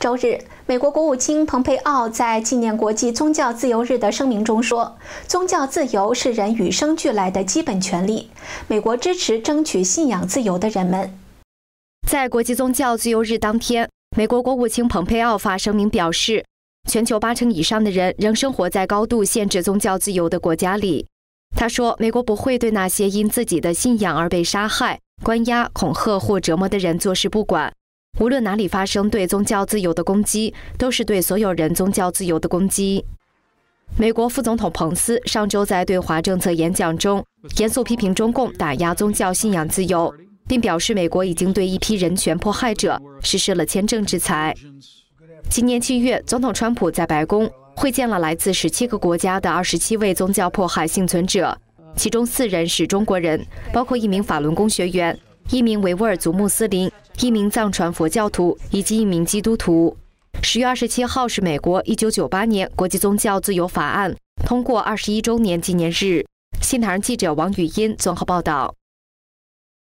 周日，美国国务卿蓬佩奥在纪念国际宗教自由日的声明中说：“宗教自由是人与生俱来的基本权利。美国支持争取信仰自由的人们。”在国际宗教自由日当天，美国国务卿蓬佩奥发声明表示，全球八成以上的人仍生活在高度限制宗教自由的国家里。他说：“美国不会对那些因自己的信仰而被杀害、关押、恐吓或折磨的人坐视不管。”无论哪里发生对宗教自由的攻击，都是对所有人宗教自由的攻击。美国副总统彭斯上周在对华政策演讲中，严肃批评中共打压宗教信仰自由，并表示美国已经对一批人权迫害者实施了签证制裁。今年七月，总统川普在白宫会见了来自十七个国家的二十七位宗教迫害幸存者，其中四人是中国人，包括一名法轮功学员，一名维吾尔族穆斯林。一名藏传佛教徒以及一名基督徒。十月二十七号是美国一九九八年国际宗教自由法案通过二十一周年纪念日。新唐人记者王雨音综合报道。